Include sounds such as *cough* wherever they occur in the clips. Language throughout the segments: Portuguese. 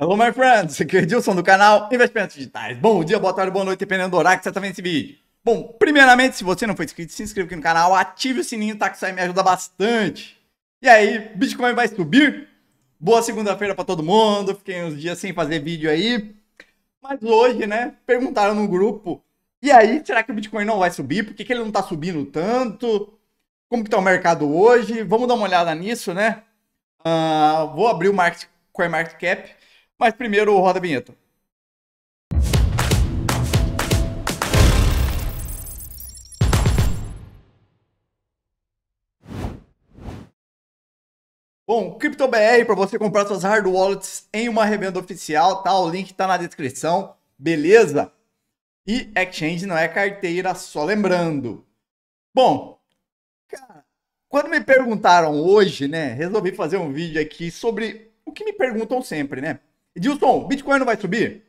Hello, my friends! Aqui é o Edilson do canal Investimentos Digitais. Bom dia, boa tarde, boa noite, dependendo do horário que você está vendo esse vídeo. Bom, primeiramente, se você não for inscrito, se inscreva aqui no canal, ative o sininho, tá? Que isso aí me ajuda bastante. E aí, Bitcoin vai subir? Boa segunda-feira para todo mundo. Fiquei uns dias sem fazer vídeo aí. Mas hoje, né, perguntaram no grupo, e aí, será que o Bitcoin não vai subir? Por que, que ele não está subindo tanto? Como que tá o mercado hoje? Vamos dar uma olhada nisso, né? Uh, vou abrir o market, CoinMarketCap. Market Cap mas primeiro, roda a vinheta. Bom, CryptoBR para você comprar suas hard wallets em uma revenda oficial, tá? O link tá na descrição, beleza? E exchange não é carteira, só lembrando. Bom, quando me perguntaram hoje, né, resolvi fazer um vídeo aqui sobre o que me perguntam sempre, né? Dilson, Bitcoin não vai subir?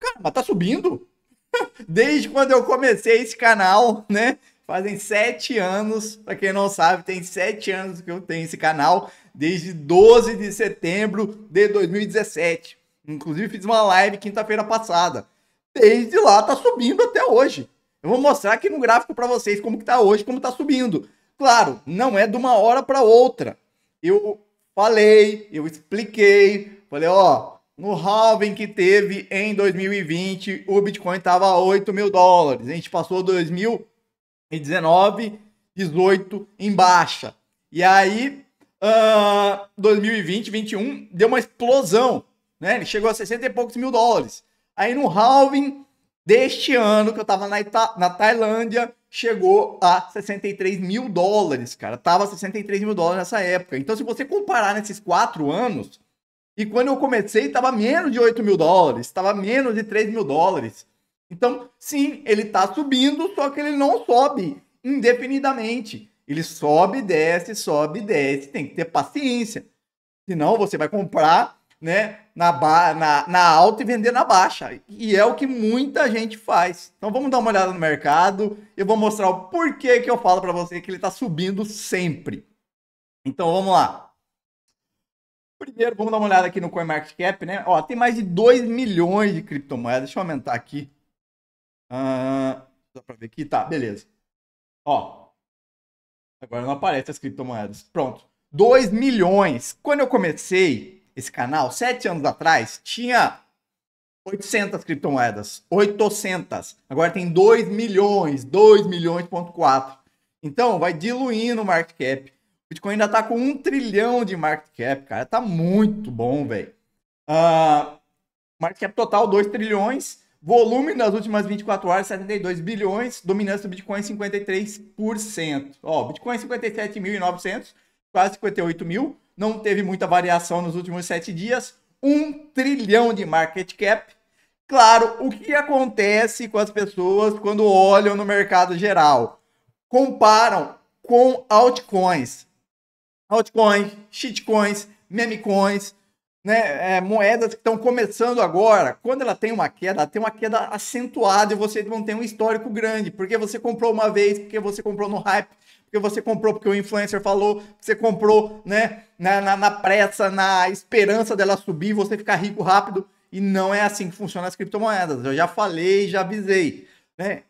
Cara, mas tá subindo. *laughs* Desde quando eu comecei esse canal, né? Fazem sete anos, para quem não sabe, tem sete anos que eu tenho esse canal, desde 12 de setembro de 2017. Inclusive fiz uma live quinta-feira passada. Desde lá tá subindo até hoje. Eu vou mostrar aqui no gráfico para vocês como que tá hoje, como tá subindo. Claro, não é de uma hora para outra. Eu falei, eu expliquei, falei, ó, no halving que teve em 2020, o Bitcoin estava a 8 mil dólares. A gente passou 2019, 18 em baixa. E aí, uh, 2020, 21, deu uma explosão. Né? Ele chegou a 60 e poucos mil dólares. Aí no halving deste ano, que eu estava na, na Tailândia, chegou a 63 mil dólares, cara. Tava 63 mil dólares nessa época. Então, se você comparar nesses quatro anos, e quando eu comecei, estava menos de 8 mil dólares, estava menos de 3 mil dólares. Então, sim, ele está subindo, só que ele não sobe indefinidamente. Ele sobe, desce, sobe, desce. Tem que ter paciência. Senão você vai comprar né, na, na, na alta e vender na baixa. E é o que muita gente faz. Então vamos dar uma olhada no mercado. Eu vou mostrar o porquê que eu falo para você que ele está subindo sempre. Então vamos lá. Primeiro, vamos dar uma olhada aqui no CoinMarketCap, né? Ó, tem mais de 2 milhões de criptomoedas. Deixa eu aumentar aqui. Uh, dá pra ver aqui? Tá, beleza. Ó, agora não aparece as criptomoedas. Pronto. 2 milhões. Quando eu comecei esse canal, 7 anos atrás, tinha 800 criptomoedas. 800. Agora tem 2 milhões. 2 milhões.4. Então, vai diluindo o market cap. Bitcoin ainda tá com um trilhão de market cap, cara. Tá muito bom, velho. Ah, market cap total, 2 trilhões. Volume nas últimas 24 horas, 72 bilhões. Dominância do Bitcoin, 53%. Ó, Bitcoin, 57.900, quase 58 mil. Não teve muita variação nos últimos 7 dias. Um trilhão de market cap. Claro, o que acontece com as pessoas quando olham no mercado geral? Comparam com altcoins altcoins, shitcoins, memecoins, né, é, moedas que estão começando agora, quando ela tem uma queda, ela tem uma queda acentuada e você não tem um histórico grande, porque você comprou uma vez, porque você comprou no hype, porque você comprou porque o influencer falou, você comprou né, na, na, na pressa, na esperança dela subir, você ficar rico rápido. E não é assim que funciona as criptomoedas. Eu já falei, já avisei. Né?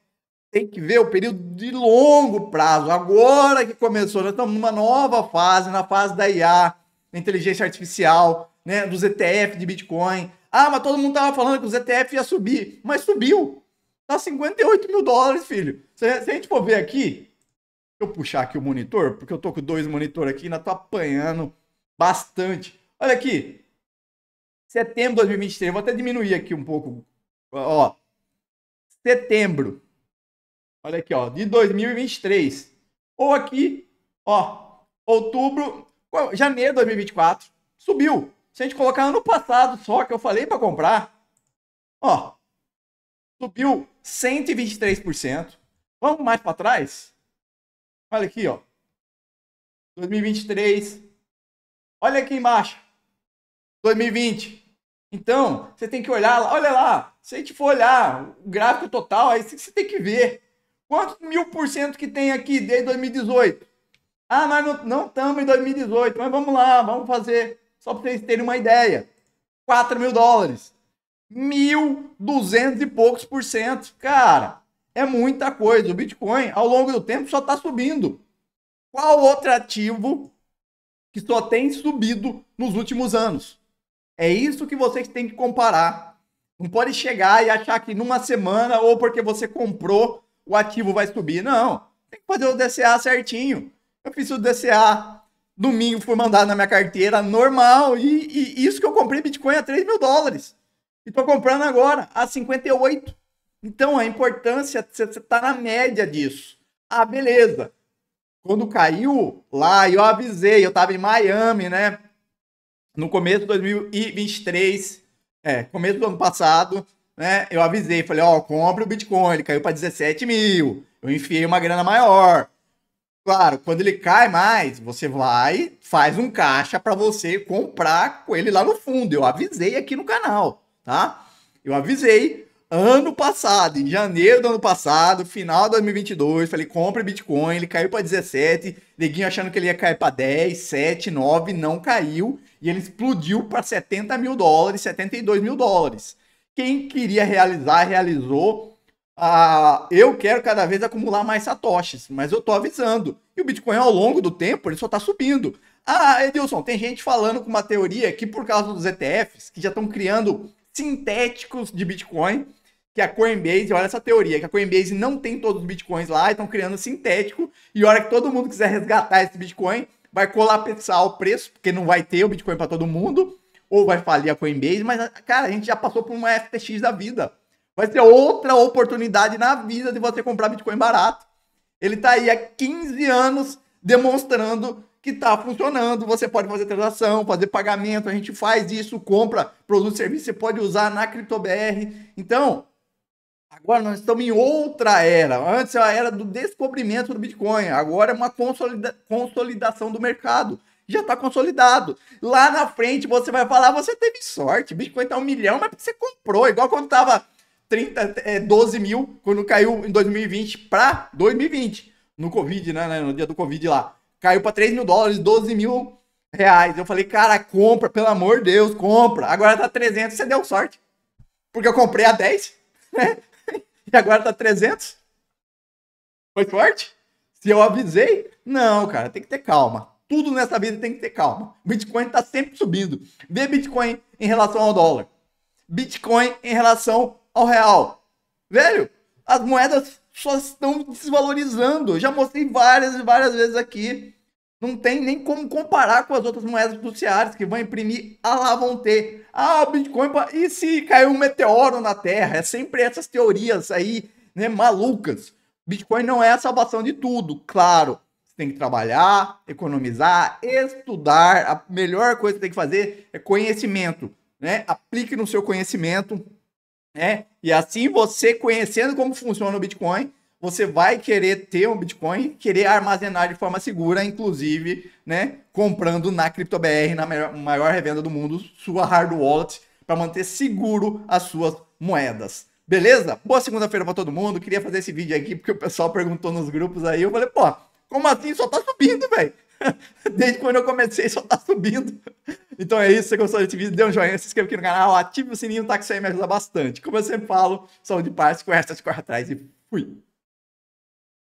tem que ver o período de longo prazo. Agora que começou, nós estamos numa nova fase, na fase da IA, da inteligência artificial, né, dos ETF de Bitcoin. Ah, mas todo mundo tava falando que os ETF ia subir, mas subiu. Tá 58 mil dólares, filho. Se, a gente for ver aqui, eu puxar aqui o monitor, porque eu tô com dois monitores aqui, e ainda tô apanhando bastante. Olha aqui. Setembro de 2023, vou até diminuir aqui um pouco. Ó. Setembro Olha aqui, ó, de 2023. Ou aqui, ó, outubro, janeiro de 2024, subiu. Se a gente colocar ano passado só, que eu falei para comprar, ó, subiu 123%. Vamos mais para trás? Olha aqui, ó. 2023. Olha aqui embaixo. 2020. Então, você tem que olhar, olha lá, se a gente for olhar o gráfico total, aí você tem que ver Quantos mil por cento que tem aqui desde 2018? Ah, mas não estamos em 2018, mas vamos lá, vamos fazer, só para vocês terem uma ideia. 4 mil dólares. 1.200 e poucos por cento. Cara, é muita coisa. O Bitcoin, ao longo do tempo, só está subindo. Qual outro ativo que só tem subido nos últimos anos? É isso que vocês têm que comparar. Não pode chegar e achar que numa semana, ou porque você comprou o ativo vai subir. Não. Tem que fazer o DCA certinho. Eu fiz o DCA domingo, foi mandado na minha carteira normal. E, e isso que eu comprei Bitcoin a 3 mil dólares. E tô comprando agora a 58. Então a importância você tá na média disso. Ah, beleza. Quando caiu lá, eu avisei, eu tava em Miami, né? No começo de 2023, é, começo do ano passado, né? Eu avisei, falei, ó, oh, compra o Bitcoin, ele caiu para 17 mil, eu enfiei uma grana maior. Claro, quando ele cai mais, você vai, faz um caixa para você comprar com ele lá no fundo. Eu avisei aqui no canal, tá? Eu avisei ano passado, em janeiro do ano passado, final de 2022, falei, compre Bitcoin, ele caiu para 17, neguinho achando que ele ia cair para 10, 7, 9, não caiu, e ele explodiu para 70 mil dólares, 72 mil dólares. Quem queria realizar, realizou. Ah, eu quero cada vez acumular mais satoshis, mas eu tô avisando. E o Bitcoin, ao longo do tempo, ele só tá subindo. Ah, Edilson, tem gente falando com uma teoria que por causa dos ETFs, que já estão criando sintéticos de Bitcoin, que a Coinbase, olha essa teoria, que a Coinbase não tem todos os Bitcoins lá, e estão criando sintético, e a hora que todo mundo quiser resgatar esse Bitcoin, vai colapsar o preço, porque não vai ter o Bitcoin para todo mundo, ou vai falir a Coinbase, mas, cara, a gente já passou por uma FTX da vida. Vai ser outra oportunidade na vida de você comprar Bitcoin barato. Ele está aí há 15 anos demonstrando que está funcionando. Você pode fazer transação, fazer pagamento, a gente faz isso, compra produto e serviço, você pode usar na CryptoBR. Então, agora nós estamos em outra era. Antes era a era do descobrimento do Bitcoin, agora é uma consolida consolidação do mercado já tá consolidado. Lá na frente você vai falar, você teve sorte, o Bitcoin tá um milhão, mas você comprou, igual quando tava 30, é, 12 mil, quando caiu em 2020 para 2020, no Covid, né, né, no dia do Covid lá. Caiu para 3 mil dólares, 12 mil reais. Eu falei, cara, compra, pelo amor de Deus, compra. Agora tá 300, você deu sorte. Porque eu comprei a 10, *laughs* né? E agora tá 300. Foi sorte? Se eu avisei? Não, cara, tem que ter calma. Tudo nessa vida tem que ter calma. Bitcoin está sempre subindo. Vê Bitcoin em relação ao dólar. Bitcoin em relação ao real. Velho, as moedas só estão desvalorizando. Eu já mostrei várias e várias vezes aqui. Não tem nem como comparar com as outras moedas fiduciárias que vão imprimir. a ah, lá vão ter. Ah, Bitcoin. E se caiu um meteoro na Terra? É sempre essas teorias aí, né? Malucas. Bitcoin não é a salvação de tudo, claro tem que trabalhar, economizar, estudar. A melhor coisa que tem que fazer é conhecimento, né? Aplique no seu conhecimento, né? E assim você conhecendo como funciona o Bitcoin, você vai querer ter um Bitcoin, querer armazenar de forma segura, inclusive, né, comprando na CryptoBR, na maior, maior revenda do mundo, sua hard wallet, para manter seguro as suas moedas. Beleza? Boa segunda-feira para todo mundo. Queria fazer esse vídeo aqui porque o pessoal perguntou nos grupos aí. Eu falei, pô, como assim? Só tá subindo, velho. *laughs* Desde quando eu comecei, só tá subindo. Então é isso. Se você gostou desse vídeo, dê um joinha, se inscreva aqui no canal, ative o sininho, tá? Que isso aí me ajuda bastante. Como eu sempre falo, saúde de parte, com essas corre atrás e fui.